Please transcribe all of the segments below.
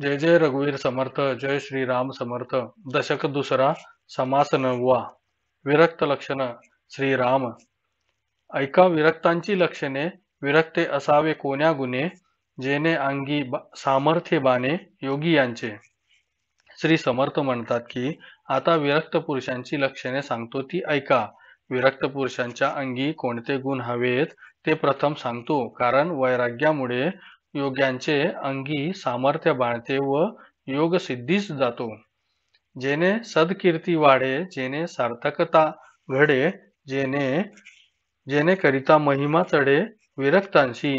जय जय रघुवीर समर्थ जय श्रीराम समर्थ दशक दुसरा समास नववा विरक्त लक्षण श्रीराम ऐका विरक्तांची लक्षणे विरक्ते असावे कोण्या गुन्हे जेने अंगी सामर्थ्य बाने योगी यांचे श्री समर्थ म्हणतात की आता विरक्त पुरुषांची लक्षणे सांगतो ती ऐका विरक्त पुरुषांच्या अंगी कोणते गुण हवेत ते प्रथम सांगतो कारण वैराग्यामुळे योग्यांचे अंगी सामर्थ्य बाळते व योग सिद्धीस जातो जेने सदकीर्ती वाढे जेने सार्थकता घडे जेने जेने करिता महिमा चढे विरक्तांशी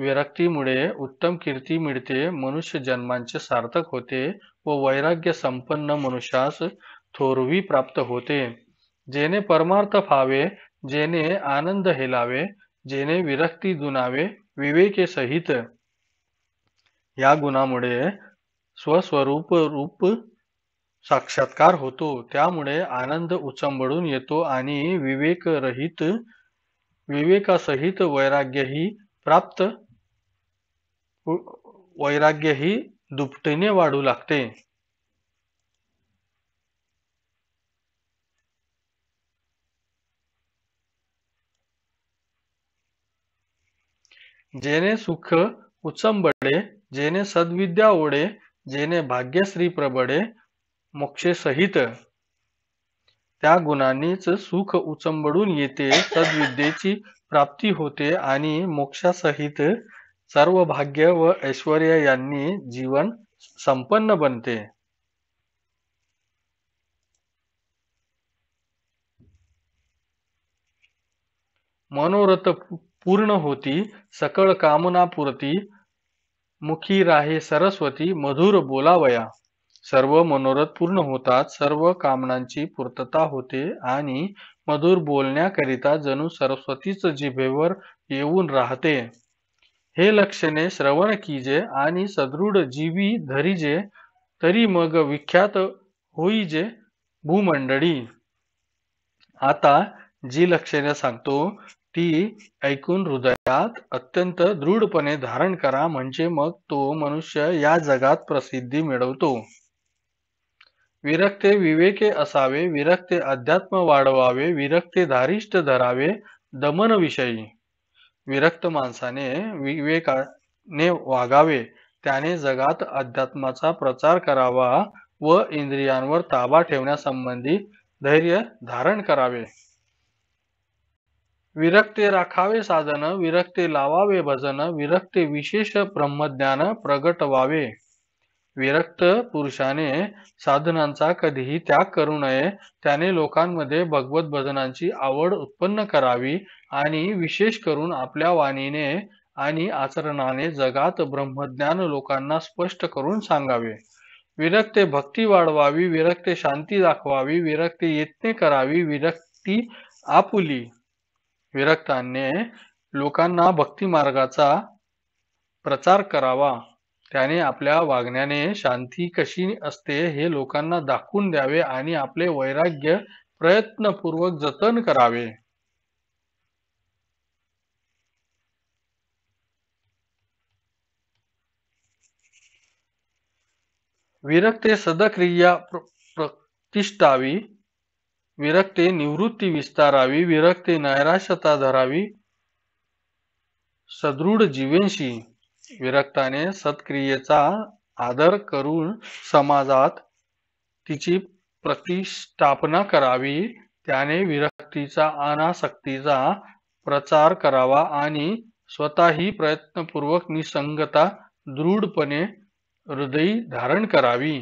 विरक्तीमुळे उत्तम कीर्ती मिळते मनुष्य जन्मांचे सार्थक होते व वैराग्य संपन्न मनुष्यास थोरवी प्राप्त होते जेने परमार्थ फावे जेने आनंद हेलावे जेने विरक्ती दुनावे विवेके सहित या गुणामुळे स्वस्वरूप रूप साक्षात्कार होतो त्यामुळे आनंद उचंबळून येतो आणि विवेकरहित विवेकासहित वैराग्यही प्राप्त वैराग्यही दुपटीने वाढू लागते जेने सुख उचंबळे सद्विद्या सद्विद्या जेने भाग्य भाग्यश्री प्रबडे, मोक्षे सहित त्या गुणांनीच सुख उचंबडून येते सद्विद्येची प्राप्ती होते आणि सहित सर्व भाग्य व ऐश्वर यांनी जीवन संपन्न बनते मनोरथ पूर्ण होती सकळ कामना पुरती मुखी राहे सरस्वती मधुर बोलावया सर्व मनोरथ पूर्ण होतात सर्व कामनांची पूर्तता होते आणि मधुर बोलण्याकरिता जणू सरस्वतीच जिभेवर येऊन राहते हे लक्षणे श्रवण कीजे आणि सदृढ जीवी धरीजे तरी मग विख्यात होईजे भूमंडळी आता जी लक्षणे सांगतो ती ऐकून हृदयात अत्यंत दृढपणे धारण करा म्हणजे मग तो मनुष्य या जगात प्रसिद्धी मिळवतो विरक्ते विवेके असावे विरक्ते अध्यात्म वाढवावे विरक्ते धारिष्ट धरावे दमन विषयी विरक्त माणसाने विवेकाने वागावे त्याने जगात अध्यात्माचा प्रचार करावा व इंद्रियांवर ताबा ठेवण्यासंबंधी धैर्य धारण करावे विरक्ते राखावे साधन विरक्ते लावावे भजन विरक्ते विशेष ब्रह्मज्ञान प्रगट व्हावे विरक्त पुरुषाने साधनांचा कधीही त्याग करू नये त्याने लोकांमध्ये भगवत भजनांची आवड उत्पन्न करावी आणि विशेष करून आपल्या वाणीने आणि आचरणाने जगात ब्रह्मज्ञान लोकांना स्पष्ट करून सांगावे विरक्ते भक्ती वाढवावी विरक्ते शांती दाखवावी विरक्ते यत्ने करावी विरक्ती आपुली विरक्त लोकांना भक्ती मार्गाचा प्रचार करावा त्याने आपल्या वागण्याने शांती कशी असते हे लोकांना दाखवून द्यावे आणि आपले वैराग्य प्रयत्नपूर्वक जतन करावे विरक्ते सदक्रिया प्रतिष्ठावी विरक्ते निवृत्ती विस्तारावी विरक्ते नैराश्यता धरावी सदृढ जीवेंशी विरक्ताने सत्क्रियेचा आदर करून समाजात तिची प्रतिष्ठापना करावी त्याने विरक्तीचा अनासक्तीचा प्रचार करावा आणि स्वतःही प्रयत्नपूर्वक निसंगता दृढपणे हृदयी धारण करावी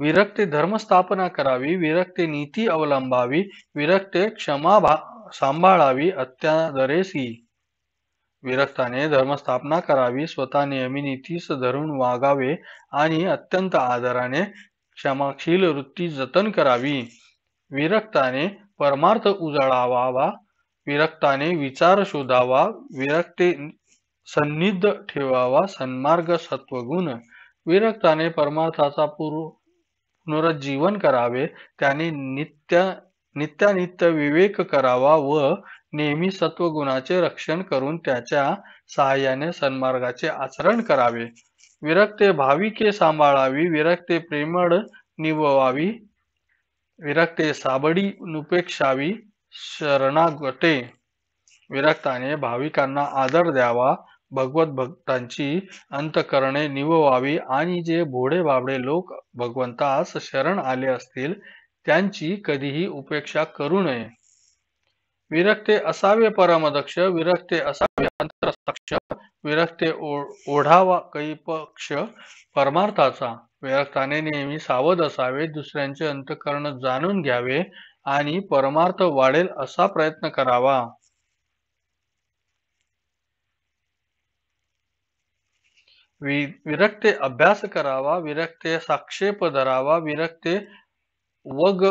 विरक्ते धर्मस्थापना करावी विरक्ते नीती अवलंबावी विरक्ते क्षमा सांभाळावी अत्यादरेसी विरक्ताने धर्मस्थापना करावी स्वतः नेहमी नीतीस धरून वागावे आणि अत्यंत आदराने क्षमाशील वृत्ती जतन करावी विरक्ताने परमार्थ उजाळावा विरक्ताने विचार शोधावा विरक्ते सन्निध ठेवावा सन्मार्ग सत्वगुण विरक्ताने परमार्थाचा पूर्व पुनरुज्जीवन करावे त्याने नित्य नित्यानित्य विवेक करावा व नेहमी सत्वगुणाचे रक्षण करून त्याच्या सहाय्याने सन्मार्गाचे आचरण करावे विरक्ते भाविके सांभाळावी विरक्ते प्रेमळ निववावी विरक्ते साबडी नुपेक्षावी शरणागते विरक्ताने भाविकांना आदर द्यावा भगवत भक्तांची अंतकरणे निववावी आणि जे भोडे बाबडे लोक भगवंतास शरण आले असतील त्यांची कधीही उपेक्षा करू नये विरक्ते असावे परमदक्ष विरक्ते असावे अंतरक्ष विरक्ते ओढावा कैपक्ष परमार्थाचा विरक्ताने नेहमी सावध असावे दुसऱ्यांचे अंतकरण जाणून घ्यावे आणि परमार्थ वाढेल असा प्रयत्न करावा विरक्त विरक्ते अभ्यास करावा विरक्ते साक्षेप धरावा विरक्ते वग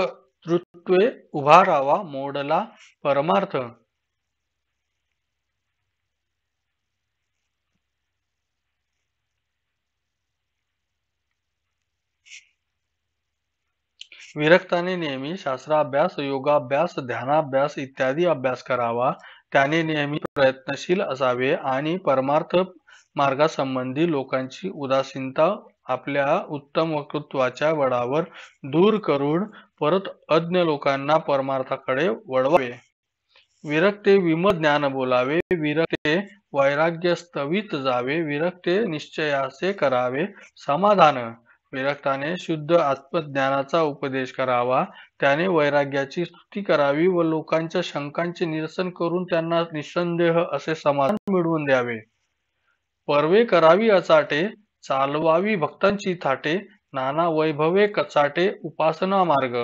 तृत्वे उभारावा मोडला परमार्थ विरक्ताने नेहमी शास्त्राभ्यास योगाभ्यास ध्यानाभ्यास इत्यादी अभ्यास करावा त्याने नेहमी प्रयत्नशील असावे आणि परमार्थ मार्गासंबंधी लोकांची उदासीनता आपल्या उत्तम वक्तृत्वाच्या बळावर दूर करून परत अज्ञ लोकांना परमार्थाकडे वळवावे विरक्ते विम ज्ञान बोलावे विरक्ते वैराग्य स्थवित जावे विरक्ते निश्चयाचे करावे समाधान विरक्ताने शुद्ध आत्मज्ञानाचा उपदेश करावा त्याने वैराग्याची स्तुती करावी व लोकांच्या शंकांचे निरसन करून त्यांना निसंदेह असे समाधान मिळवून द्यावे पर्वे करावी अचाटे चालवावी भक्तांची थाटे नाना वैभवे कचाटे उपासना मार्ग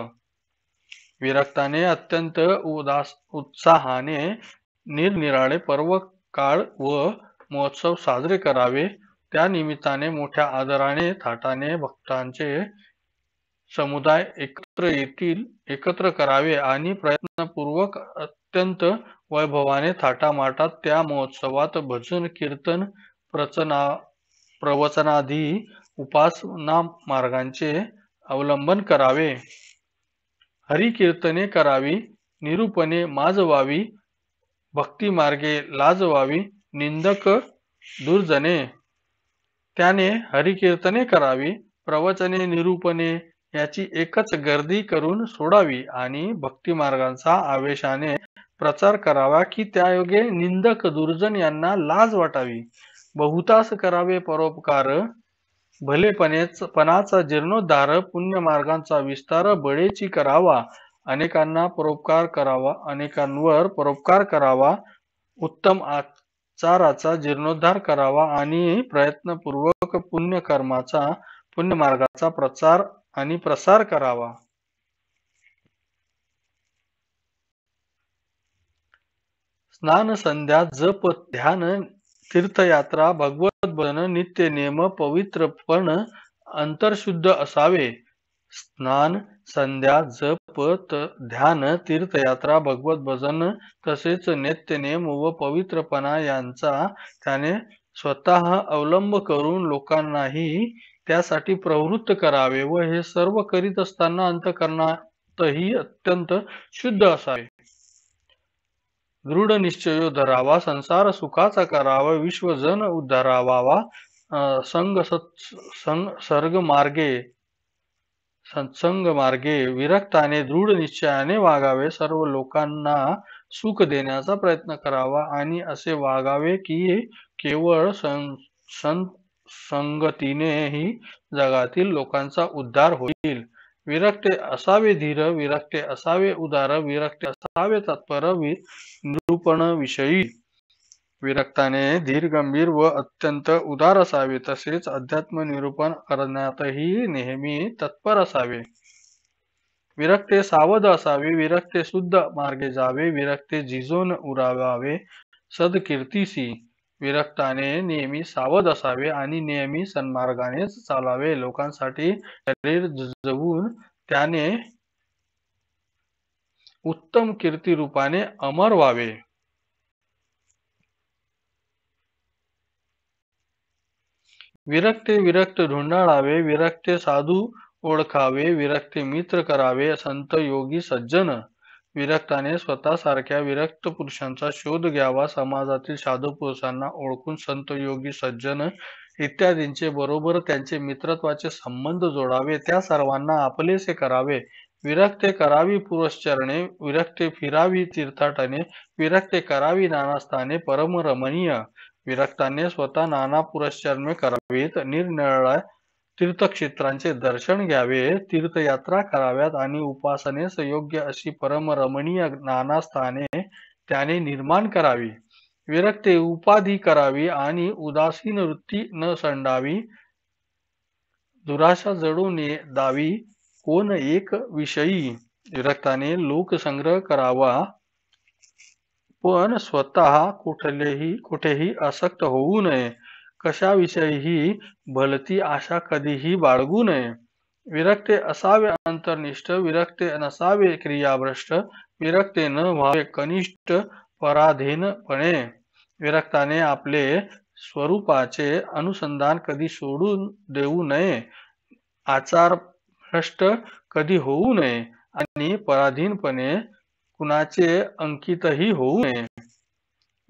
विरक्ताने अत्यंत उदास उत्साहाने निरनिराळे पर्व काळ व महोत्सव साजरे करावे त्या निमित्ताने मोठ्या आदराने थाटाने भक्तांचे समुदाय एकत्र येतील एकत्र करावे आणि प्रयत्नपूर्वक अत्यंत वैभवाने थाटामाटात त्या महोत्सवात भजन कीर्तन प्रचना प्रवचनादी उपासना मार्गांचे अवलंबन करावे कीर्तने करावी निरूपणे माजवावी भक्तिमार्गे लाजवावी निंदक दुर्जने त्याने हरिकीर्तने करावी प्रवचने निरूपणे याची एकच गर्दी करून सोडावी आणि भक्तिमार्गांचा आवेशाने प्रचार करावा की त्यायोगे निंदक दुर्जन यांना लाज वाटावी बहुतास करावे परोपकार भलेपणेच पणाचा जीर्णोद्धार पुण्यमार्गांचा विस्तार बळेची करावा अनेकांना परोपकार करावा अनेकांवर परोपकार करावा उत्तम आचाराचा जीर्णोद्धार करावा आणि प्रयत्नपूर्वक पुण्यकर्माचा पुण्यमार्गाचा प्रचार आणि प्रसार करावा स्नान संध्या जप ध्यान तीर्थयात्रा भगवत भजन नित्य नेम पवित्रपण अंतरशुद्ध असावे स्नान संध्या जप ध्यान तीर्थयात्रा भगवत भजन तसेच नेत्यनेम व पवित्रपणा यांचा त्याने स्वतः अवलंब करून लोकांनाही त्यासाठी प्रवृत्त करावे व हे सर्व करीत असताना अंतकरणातही अत्यंत शुद्ध असावे दृढ निश्चयो धरावा संसार सुखाचा करावा जन उद्धारावा संघ सत्संग सर्ग मार्गे सत्संग मार्गे विरक्ताने दृढ निश्चयाने वागावे सर्व लोकांना सुख देण्याचा प्रयत्न करावा आणि असे वागावे की केवळ संगतीने संगतीनेही जगातील लोकांचा उद्धार होईल विरक्ते असावे धीर विरक्ते असावे उदार विरक्ते असावे तत्पर निरूपण विषयी विरक्ताने धीर गंभीर व अत्यंत उदार असावे तसेच अध्यात्म निरूपण करण्यातही नेहमी तत्पर असावे विरक्ते सावध असावे विरक्ते शुद्ध मार्गे जावे विरक्ते जिजोन उरावावे सदकीर्तीसी विरक्ताने नेहमी सावध असावे आणि नेहमी सन्मार्गानेच चालावे लोकांसाठी शरीर जवून त्याने उत्तम कीर्ती रूपाने अमर व्हावे विरक्ते विरक्त ढुंढाळावे विरक्ते साधू ओळखावे विरक्ते मित्र करावे संत योगी सज्जन विरक्ताने स्वतःसारख्या विरक्त पुरुषांचा शोध घ्यावा समाजातील साधू पुरुषांना ओळखून संत योगी सज्जन इत्यादींचे बरोबर त्यांचे मित्रत्वाचे संबंध जोडावे त्या सर्वांना आपलेसे करावे विरक्ते करावी पुरस्चरणे विरक्ते फिरावी तीर्थाटने विरक्ते करावी नानास्थाने परमरमणीय विरक्ताने स्वतः नाना पुरश्चरणे करावीत निरनिराळ्या तीर्थक्षेत्रांचे दर्शन घ्यावे तीर्थयात्रा कराव्यात आणि उपासनेस योग्य अशी परम रमणीय ज्ञानास्थाने त्याने निर्माण करावी विरक्ते उपाधी करावी आणि उदासीन वृत्ती न संडावी दुराशा जडू ने दावी कोण एक विषयी विरक्ताने लोकसंग्रह करावा पण स्वतः कुठलेही कुठेही आसक्त होऊ नये कशाविषयीही भलती आशा कधीही बाळगू नये विरक्ते असावे अंतर्निष्ठ विरक्ते नसावे क्रियाभ्रष्ट विरक्ते न व्हावे कनिष्ठ पराधीनपणे विरक्ताने आपले स्वरूपाचे अनुसंधान कधी सोडून देऊ नये आचार भ्रष्ट कधी होऊ नये आणि पराधीनपणे कुणाचे अंकितही होऊ नये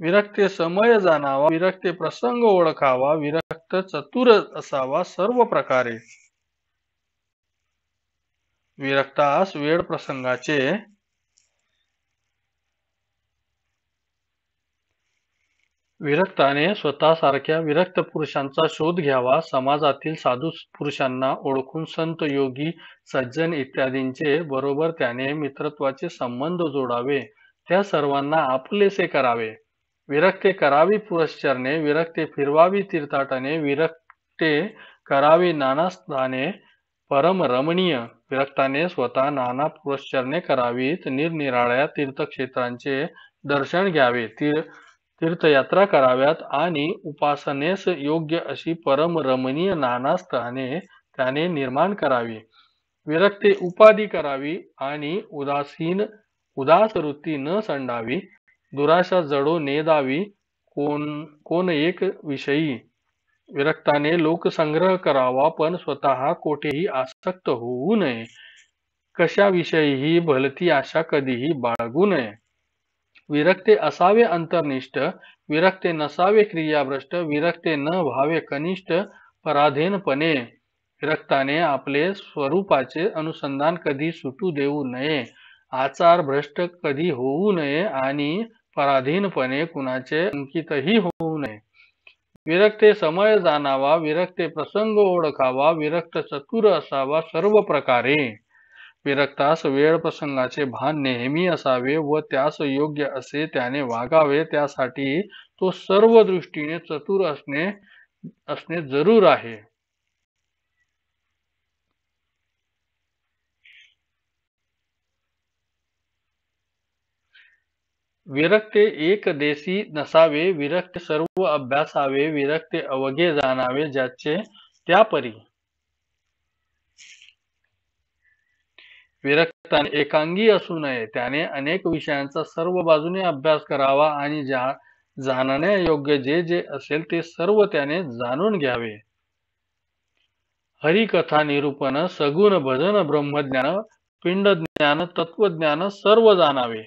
विरक्त समय जाणावा विरक्ते प्रसंग ओळखावा विरक्त चतुर असावा सर्व प्रकारे विरक्तास वेळ प्रसंगाचे विरक्ताने स्वतःसारख्या विरक्त पुरुषांचा शोध घ्यावा समाजातील साधू पुरुषांना ओळखून संत योगी सज्जन इत्यादींचे बरोबर त्याने मित्रत्वाचे संबंध जोडावे त्या सर्वांना आपलेसे करावे विरक्ते करावी पुरश्चरणे विरक्ते फिरवावी तीर्थाटने विरक्ते करावी नानास्थाने परम रमणीय विरक्ताने स्वतः नाना पुरश्चरणे करावीत निरनिराळ्या तीर्थक्षेत्रांचे दर्शन घ्यावे तीर तीर्थयात्रा कराव्यात आणि उपासनेस योग्य अशी परम रमणीय नानास्थाने त्याने निर्माण करावी विरक्ते उपाधी करावी आणि उदासीन उदास वृत्ती न संडावी दुराशा जडो नेदावी कोण कोण एक विषयी विरक्ताने लोकसंग्रह करावा पण स्वतः कोठेही आसक्त होऊ नये कशा कशाविषयीही भलती आशा कधीही बाळगू नये विरक्ते असावे अंतर्निष्ठ विरक्ते नसावे क्रियाभ्रष्ट विरक्ते न व्हावे कनिष्ठ पराधीनपणे विरक्ताने आपले स्वरूपाचे अनुसंधान कधी सुटू देऊ नये आचार भ्रष्ट कधी होऊ नये आणि पराधीनपणे कुणाचे अंकितही होऊ नये विरक्ते समय जाणावा विरक्ते प्रसंग ओळखावा विरक्त चतुर असावा सर्व प्रकारे विरक्तास वेळ प्रसंगाचे भान नेहमी असावे व त्यास योग्य असे त्याने वागावे त्यासाठी तो सर्व दृष्टीने चतुर असणे असणे जरूर आहे विरक्ते एकदेशी नसावे विरक्त सर्व अभ्यासावे विरक्त अवघे जाणावे ज्याचे त्या परी विरक्ताने एकांगी असू नये त्याने अनेक विषयांचा सर्व बाजूने अभ्यास करावा आणि जा जाणण्यायोग्य जे जे असेल ते सर्व त्याने जाणून घ्यावे हरिकथा निरूपण सगुण भजन ब्रह्मज्ञान पिंड ज्ञान तत्वज्ञान सर्व जाणावे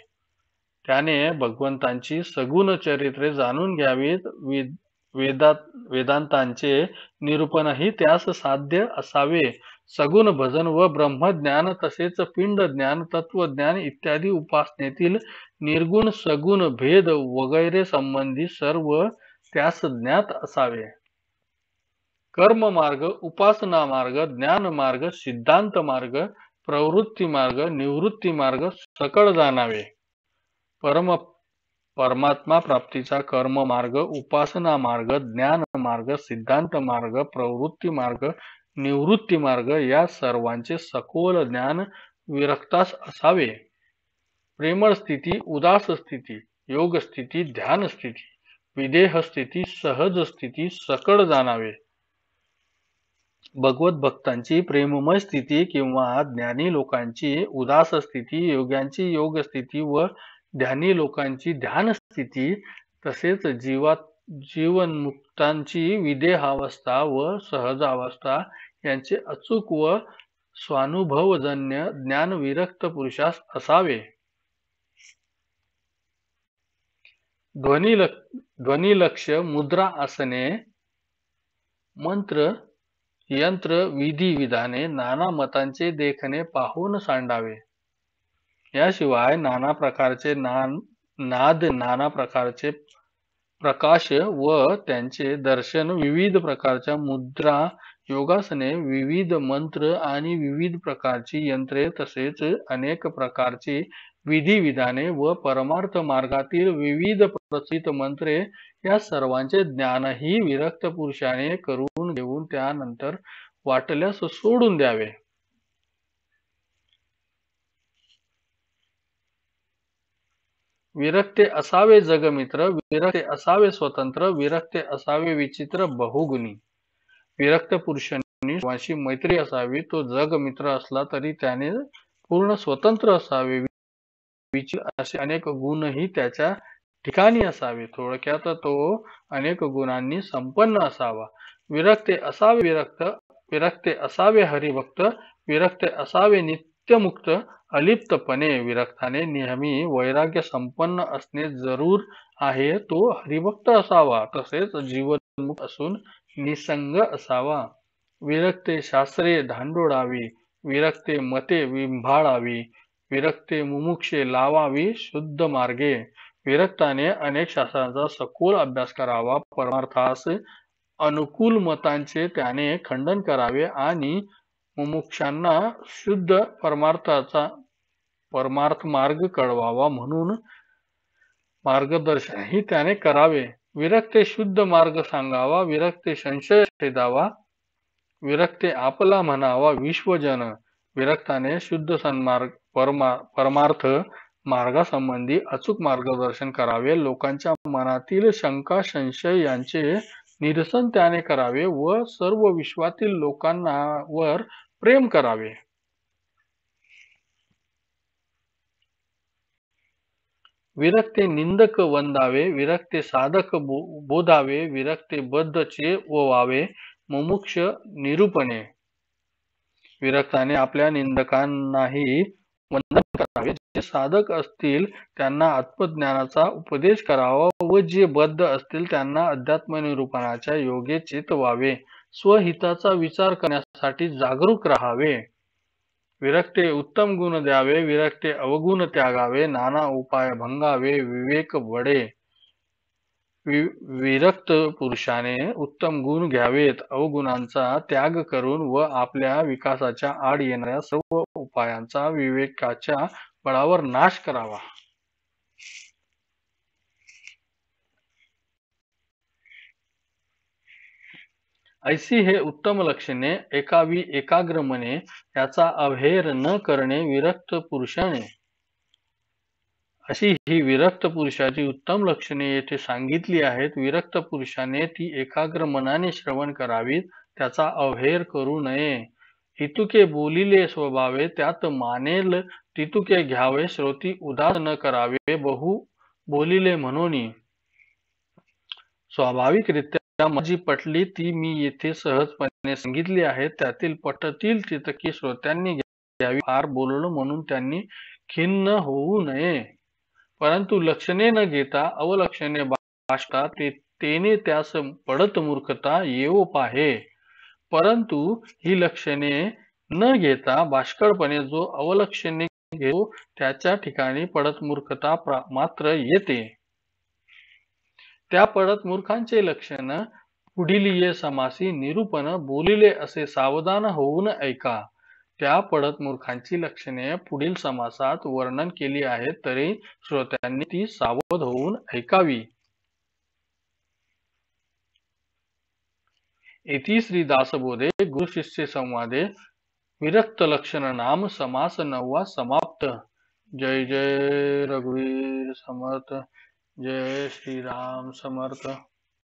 त्याने भगवंतांची सगुण चरित्रे जाणून घ्यावीत वेदात वेदांतांचे निरूपणही त्यास साध्य असावे सगुण भजन व ब्रह्मज्ञान तसेच पिंड ज्ञान तत्वज्ञान इत्यादी उपासनेतील निर्गुण सगुण भेद वगैरे संबंधी सर्व त्यास ज्ञात असावे कर्म मार्ग उपासना मार्ग ज्ञान मार्ग सिद्धांत मार्ग प्रवृत्ती मार्ग निवृत्ती मार्ग सकळ जाणावे परम परमात्मा प्राप्तीचा कर्म मार्ग उपासना मार्ग ज्ञान मार्ग सिद्धांत मार्ग प्रवृत्ती मार्ग निवृत्ती मार्ग या सर्वांचे सखोल ज्ञान विरक्तास असावे प्रेमळ स्थिती उदास स्थिती योग स्थिती ध्यान स्थिती विदेह स्थिती सहज स्थिती सकळ जाणावे भगवत भक्तांची प्रेममय स्थिती किंवा ज्ञानी लोकांची उदास स्थिती योग्यांची योग स्थिती व ध्यानी लोकांची ध्यान स्थिती तसेच जीवात जीवनमुक्तांची विदेहावस्था व सहजावस्था यांचे अचूक व स्वानुभवजन्य ज्ञान विरक्त पुरुषास असावे ध्वनिलक्ष लक्ष मुद्रा आसने मंत्र यंत्र विधी विधाने नाना मतांचे देखणे पाहून सांडावे याशिवाय नाना प्रकारचे नान नाद नाना प्रकारचे प्रकाश व त्यांचे दर्शन विविध प्रकारच्या मुद्रा योगासने विविध मंत्र आणि विविध प्रकारची यंत्रे तसेच अनेक प्रकारची विधिविधाने व परमार्थ मार्गातील विविध प्रसिद्ध मंत्रे या सर्वांचे ज्ञानही विरक्त पुरुषाने करून घेऊन त्यानंतर वाटल्यास सोडून द्यावे विरक्ते असावे जगमित्र विरक्ते असावे स्वतंत्र विरक्ते असावे विचित्र बहुगुणी विरक्त पुरुषांनी शिवाशी मैत्री असावी तो जगमित्र असला तरी त्याने पूर्ण स्वतंत्र असावे विचित्र असे अनेक गुणही त्याच्या ठिकाणी असावे थोडक्यात तो अनेक गुणांनी संपन्न असावा विरक्ते असावे विरक्त विरक्ते असावे हरिभक्त विरक्ते असावे नित्य नित्यमुक्त अलिप्तपणे विरक्ताने नेहमी वैराग्य संपन्न असणे जरूर आहे तो हरिभक्त असावा तसेच जीवन असून निसंग असावा विरक्ते शास्त्रे धांडोडावी विरक्ते मते विंभाळावी विरक्ते मुमुक्षे लावावी शुद्ध मार्गे विरक्ताने अनेक शास्त्रांचा सखोल अभ्यास करावा परमार्थास अनुकूल मतांचे त्याने खंडन करावे आणि मुमुक्षांना शुद्ध परमार्थाचा परमार्थ मार्ग कळवावा म्हणून ही त्याने करावे विरक्ते शुद्ध मार्ग सांगावा विरक्ते संशय छेदावा विरक्ते आपला म्हणावा विश्वजन विरक्ताने शुद्ध सन्मार्ग परमा परमार्थ मार्गासंबंधी अचूक मार्गदर्शन करावे लोकांच्या मनातील शंका संशय यांचे निरसन त्याने करावे व सर्व विश्वातील लोकांना वर प्रेम करावे विरक्ते निंदक वंदावे विरक्ते साधक बोधावे विरक्ते बद्धचे ओवावे मुमुक्ष निरूपणे विरक्ताने आपल्या निंदकांनाही वंदन करावे जे साधक असतील त्यांना आत्मज्ञानाचा उपदेश करावा व जे बद्ध असतील त्यांना अध्यात्म निरूपणाच्या योगे चित व्हावे स्वहिताचा विचार करण्यासाठी जागरूक राहावे विरक्ते उत्तम गुण द्यावे विरक्ते अवगुण त्यागावे नाना उपाय भंगावे विवेक वडे विरक्त पुरुषाने उत्तम गुण घ्यावेत अवगुणांचा त्याग करून व आपल्या विकासाच्या आड येणाऱ्या सर्व उपायांचा विवेकाच्या बळावर नाश करावा ऐसी हे उत्तम लक्षणे एकावी एकाग्र मने याचा अभेर न करणे विरक्त पुरुषाने अशी ही विरक्त पुरुषाची उत्तम लक्षणे येथे सांगितली आहेत विरक्त पुरुषाने ती एकाग्र मनाने श्रवण करावीत त्याचा अभेर करू नये हितुके बोलिले स्वभावे त्यात मानेल तितुके घ्यावे श्रोती उदास न करावे बहु बोलिले म्हणून स्वाभाविकरित्या त्या माझी पटली ती मी येथे सहजपणे सांगितली आहे त्यातील पटतील चितकी श्रोत्यांनी घ्यावी फार बोललो म्हणून त्यांनी खिन्न होऊ नये परंतु लक्षणे न घेता अवलक्षणे भाषता ते तेने त्यास पडत मूर्खता येऊ पाहे परंतु ही लक्षणे न घेता भाष्कळपणे जो अवलक्षणे घेतो त्याच्या ठिकाणी पडत मूर्खता मात्र येते त्या परत मूर्खांचे लक्षण पुढील ये समासी निरूपण बोलिले असे सावधान होऊन ऐका त्या पडत मूर्खांची लक्षणे पुढील समासात वर्णन केली आहेत तरी श्रोत्यांनी ती सावध होऊन ऐकावी येथी श्री दासबोधे गुरु शिष्य संवादे विरक्त लक्षण नाम समास नववा समाप्त जय जय रघुवीर समर्थ जय श्री राम समर्थ